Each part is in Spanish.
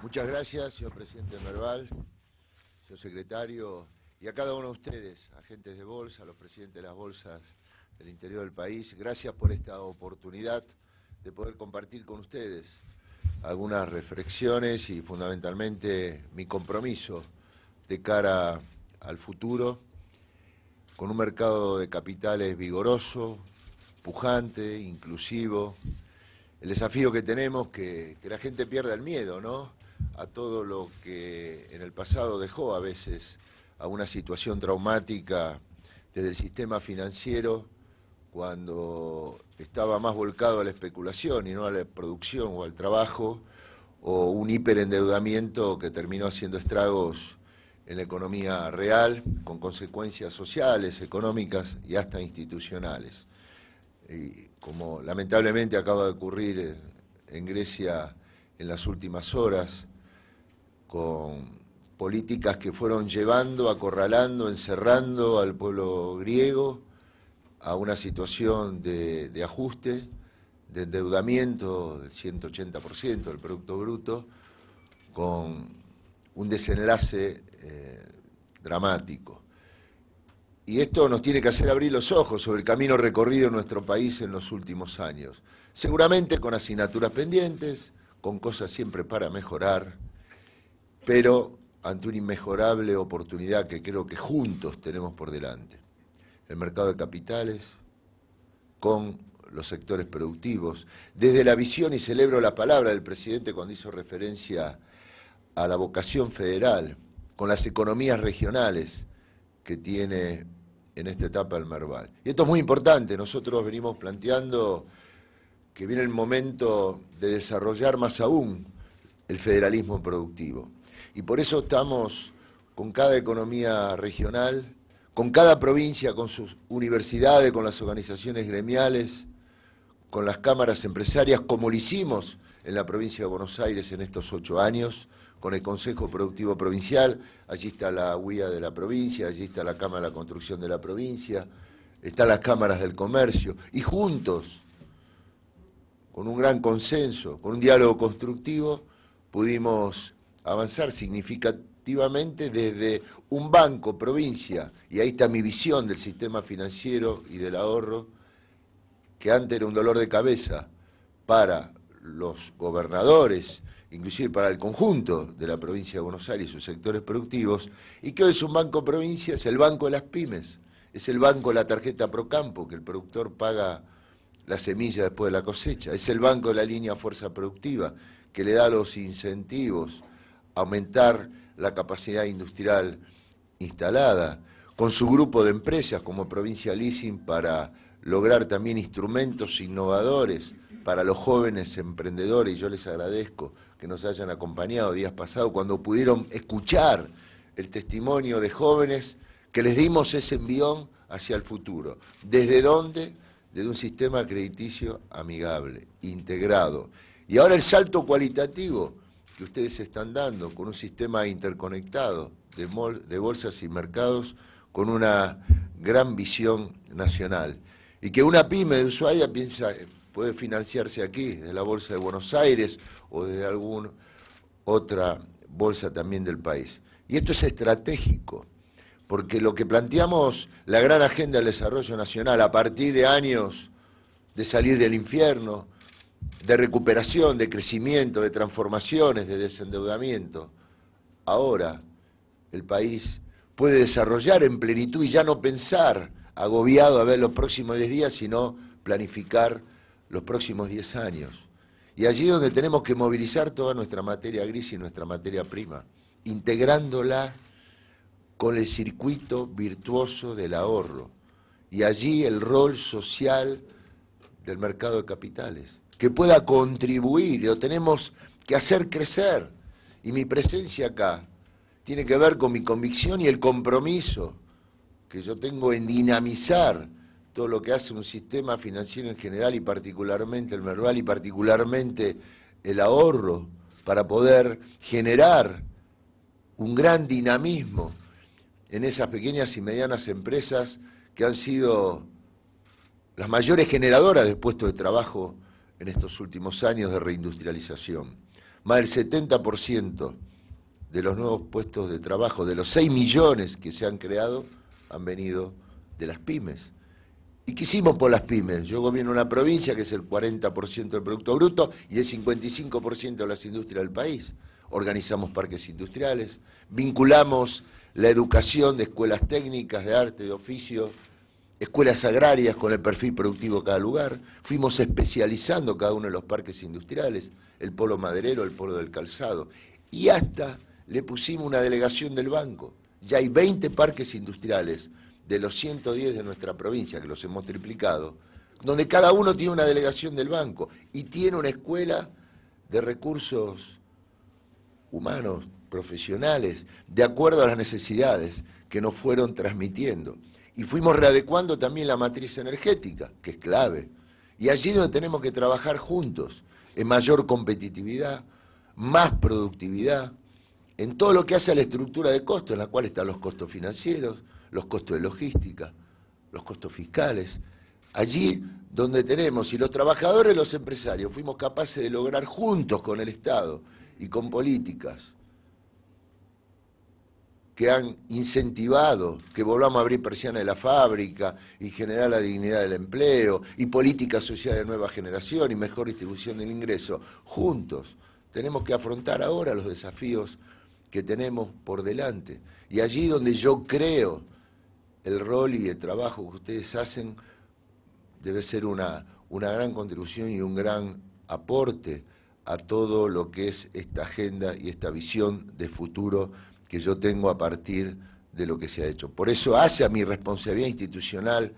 Muchas gracias, señor presidente Merval, señor secretario, y a cada uno de ustedes, agentes de bolsa, los presidentes de las bolsas del interior del país. Gracias por esta oportunidad de poder compartir con ustedes algunas reflexiones y fundamentalmente mi compromiso de cara al futuro con un mercado de capitales vigoroso, pujante, inclusivo. El desafío que tenemos que que la gente pierda el miedo, ¿no? a todo lo que en el pasado dejó a veces a una situación traumática desde el sistema financiero cuando estaba más volcado a la especulación y no a la producción o al trabajo, o un hiperendeudamiento que terminó haciendo estragos en la economía real, con consecuencias sociales, económicas y hasta institucionales. Y como lamentablemente acaba de ocurrir en Grecia en las últimas horas, con políticas que fueron llevando, acorralando, encerrando al pueblo griego a una situación de, ajuste, de endeudamiento del 180% del Producto Bruto, con un desenlace eh, dramático. Y esto nos tiene que hacer abrir los ojos sobre el camino recorrido en nuestro país en los últimos años, seguramente con asignaturas pendientes, con cosas siempre para mejorar pero ante una inmejorable oportunidad que creo que juntos tenemos por delante. El mercado de capitales con los sectores productivos, desde la visión y celebro la palabra del presidente cuando hizo referencia a la vocación federal, con las economías regionales que tiene en esta etapa el Merval. Y esto es muy importante, nosotros venimos planteando que viene el momento de desarrollar más aún el federalismo productivo. Y por eso estamos con cada economía regional, con cada provincia, con sus universidades, con las organizaciones gremiales, con las cámaras empresarias, como lo hicimos en la provincia de Buenos Aires en estos ocho años, con el Consejo Productivo Provincial, allí está la UIA de la provincia, allí está la Cámara de la Construcción de la provincia, están las cámaras del comercio, y juntos, con un gran consenso, con un diálogo constructivo, pudimos avanzar significativamente desde un banco, provincia, y ahí está mi visión del sistema financiero y del ahorro, que antes era un dolor de cabeza para los gobernadores, inclusive para el conjunto de la provincia de Buenos Aires y sus sectores productivos, y que hoy es un banco provincia, es el banco de las pymes, es el banco de la tarjeta Procampo, que el productor paga la semilla después de la cosecha, es el banco de la línea Fuerza Productiva, que le da los incentivos aumentar la capacidad industrial instalada, con su grupo de empresas como Provincia Leasing para lograr también instrumentos innovadores para los jóvenes emprendedores, y yo les agradezco que nos hayan acompañado días pasados cuando pudieron escuchar el testimonio de jóvenes que les dimos ese envión hacia el futuro. ¿Desde dónde? Desde un sistema crediticio amigable, integrado. Y ahora el salto cualitativo que ustedes están dando con un sistema interconectado de, bolsas y mercados con una gran visión nacional. Y que una pyme de Ushuaia piensa, puede financiarse aquí, de la Bolsa de Buenos Aires o desde alguna otra bolsa también del país. Y esto es estratégico, porque lo que planteamos, la gran agenda del desarrollo nacional, a partir de años de salir del infierno, de recuperación, de crecimiento, de transformaciones, de desendeudamiento. Ahora el país puede desarrollar en plenitud y ya no pensar agobiado a ver los próximos 10 días, sino planificar los próximos 10 años. Y allí es donde tenemos que movilizar toda nuestra materia gris y nuestra materia prima, integrándola con el circuito virtuoso del ahorro. Y allí el rol social del mercado de capitales que pueda contribuir, lo tenemos que hacer crecer. Y mi presencia acá tiene que ver con mi convicción y el compromiso que yo tengo en dinamizar todo lo que hace un sistema financiero en general y particularmente el Merval y particularmente el ahorro para poder generar un gran dinamismo en esas pequeñas y medianas empresas que han sido las mayores generadoras de puestos de trabajo en estos últimos años de reindustrialización. Más del 70% de los nuevos puestos de trabajo, de los 6 millones que se han creado, han venido de las pymes. ¿Y qué hicimos por las pymes? Yo gobierno una provincia que es el 40% del Producto Bruto y el 55% de las industrias del país. Organizamos parques industriales, vinculamos la educación de escuelas técnicas, de arte, de oficio, escuelas agrarias con el perfil productivo de cada lugar, fuimos especializando cada uno de los parques industriales, el polo maderero, el polo del calzado, y hasta le pusimos una delegación del banco. Ya hay 20 parques industriales de los 110 de nuestra provincia, que los hemos triplicado, donde cada uno tiene una delegación del banco y tiene una escuela de recursos humanos, profesionales, de acuerdo a las necesidades que nos fueron transmitiendo. Y fuimos readecuando también la matriz energética, que es clave. Y allí donde tenemos que trabajar juntos, en mayor competitividad, más productividad, en todo lo que hace a la estructura de costos, en la cual están los costos financieros, los costos de logística, los costos fiscales. Allí donde tenemos, y los trabajadores y los empresarios fuimos capaces de lograr juntos con el Estado y con políticas que han incentivado que volvamos a abrir persiana de la fábrica y generar la dignidad del empleo y política social de nueva generación y mejor distribución del ingreso. Juntos tenemos que afrontar ahora los desafíos que tenemos por delante. Y allí donde yo creo el rol y el trabajo que ustedes hacen debe ser una, una gran contribución y un gran aporte a todo lo que es esta agenda y esta visión de futuro que yo tengo a partir de lo que se ha hecho. Por eso hace a mi responsabilidad institucional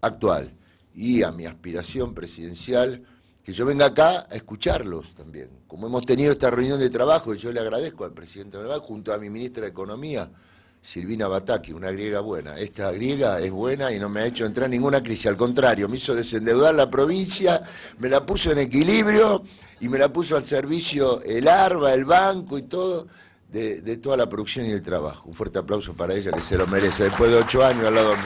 actual y a mi aspiración presidencial que yo venga acá a escucharlos también. Como hemos tenido esta reunión de trabajo, y yo le agradezco al presidente Naval junto a mi ministra de Economía, Silvina Bataki, una griega buena. Esta griega es buena y no me ha hecho entrar ninguna crisis, al contrario, me hizo desendeudar la provincia, me la puso en equilibrio y me la puso al servicio el ARBA, el banco y todo de, toda la producción y el trabajo. Un fuerte aplauso para ella que se lo merece, después de ocho años al lado mío.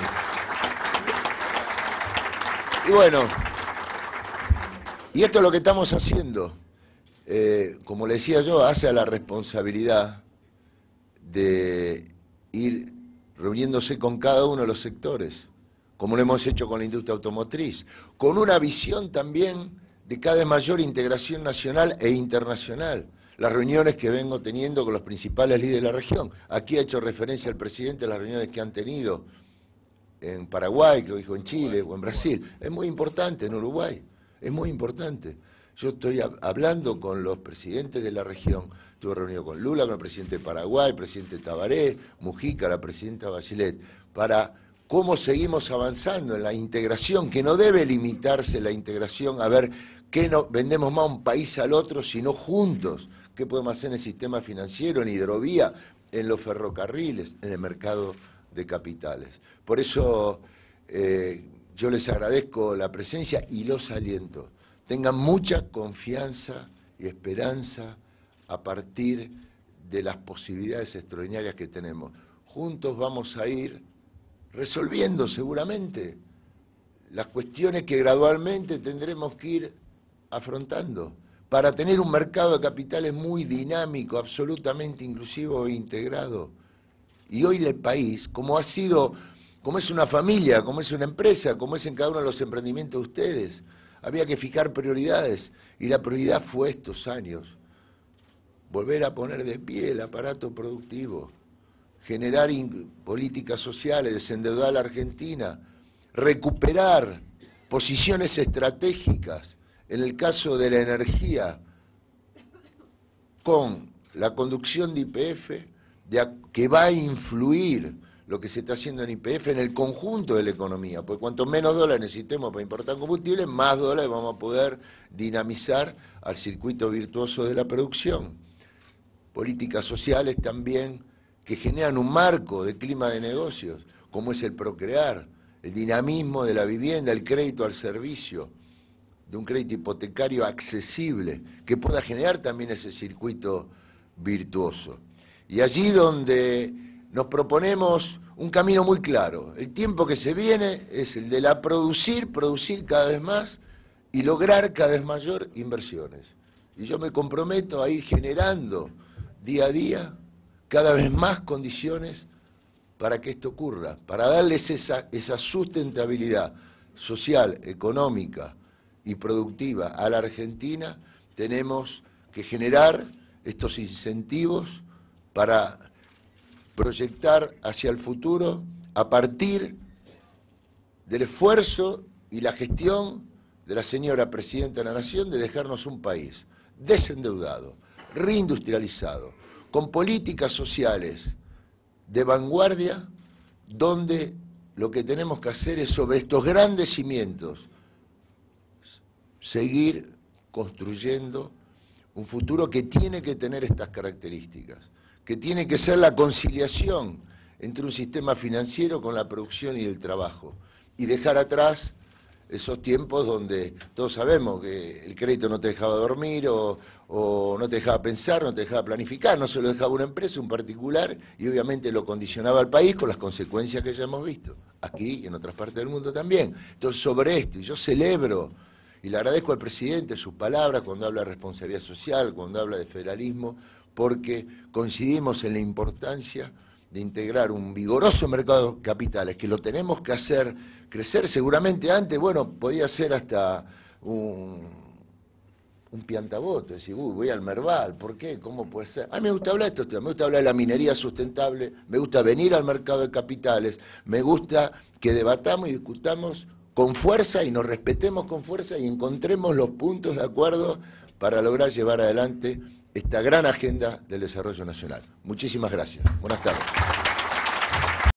Y bueno, y esto es lo que estamos haciendo. Eh, como le decía yo, hace a la responsabilidad de ir reuniéndose con cada uno de los sectores, como lo hemos hecho con la industria automotriz, con una visión también de cada mayor integración nacional e internacional las reuniones que vengo teniendo con los principales líderes de la región. Aquí ha hecho referencia el presidente a las reuniones que han tenido en Paraguay, que lo dijo en Chile o en Brasil. Es muy importante en Uruguay, es muy importante. Yo estoy hablando con los presidentes de la región. tuve reunido con Lula, con el presidente de Paraguay, presidente Tabaré, Mujica, la presidenta Bachelet, para cómo seguimos avanzando en la integración, que no debe limitarse la integración a ver qué no, vendemos más un país al otro, sino juntos, qué podemos hacer en el sistema financiero, en hidrovía, en los ferrocarriles, en el mercado de capitales. Por eso eh, yo les agradezco la presencia y los aliento. Tengan mucha confianza y esperanza a partir de las posibilidades extraordinarias que tenemos. Juntos vamos a ir resolviendo seguramente las cuestiones que gradualmente tendremos que ir afrontando para tener un mercado de capitales muy dinámico, absolutamente inclusivo e integrado. Y hoy el país, como ha sido, como es una familia, como es una empresa, como es en cada uno de los emprendimientos de ustedes, había que fijar prioridades. Y la prioridad fue estos años. Volver a poner de pie el aparato productivo, generar políticas sociales, desendeudar a la Argentina, recuperar posiciones estratégicas en el caso de la energía con la conducción de IPF, que va a influir lo que se está haciendo en IPF en el conjunto de la economía, porque cuanto menos dólares necesitemos para importar combustible, más dólares vamos a poder dinamizar al circuito virtuoso de la producción. Políticas sociales también que generan un marco de clima de negocios, como es el procrear, el dinamismo de la vivienda, el crédito al servicio, de un crédito hipotecario accesible, que pueda generar también ese circuito virtuoso. Y allí donde nos proponemos un camino muy claro, el tiempo que se viene es el de la producir, producir cada vez más y lograr cada vez mayor inversiones. Y yo me comprometo a ir generando día a día cada vez más condiciones para que esto ocurra, para darles esa, esa sustentabilidad social, económica, y productiva a la Argentina, tenemos que generar estos incentivos para proyectar hacia el futuro a partir del esfuerzo y la gestión de la señora Presidenta de la Nación de dejarnos un país desendeudado, reindustrializado, con políticas sociales de vanguardia, donde lo que tenemos que hacer es sobre estos grandes cimientos seguir construyendo un futuro que tiene que tener estas características, que tiene que ser la conciliación entre un sistema financiero con la producción y el trabajo, y dejar atrás esos tiempos donde todos sabemos que el crédito no te dejaba dormir o, no te dejaba pensar, no te dejaba planificar, no se lo dejaba una empresa, un particular, y obviamente lo condicionaba al país con las consecuencias que ya hemos visto, aquí y en otras partes del mundo también. Entonces, sobre esto, y yo celebro y le agradezco al presidente sus palabras cuando habla de responsabilidad social, cuando habla de federalismo, porque coincidimos en la importancia de integrar un vigoroso mercado de capitales, que lo tenemos que hacer crecer seguramente antes, bueno, podía ser hasta un, un piantaboto, decir, uy, voy al Merval, ¿por qué? ¿Cómo puede ser? A mí me gusta hablar de esto, me gusta hablar de la minería sustentable, me gusta venir al mercado de capitales, me gusta que debatamos y discutamos con fuerza y nos respetemos con fuerza y encontremos los puntos de acuerdo para lograr llevar adelante esta gran agenda del desarrollo nacional. Muchísimas gracias. Buenas tardes.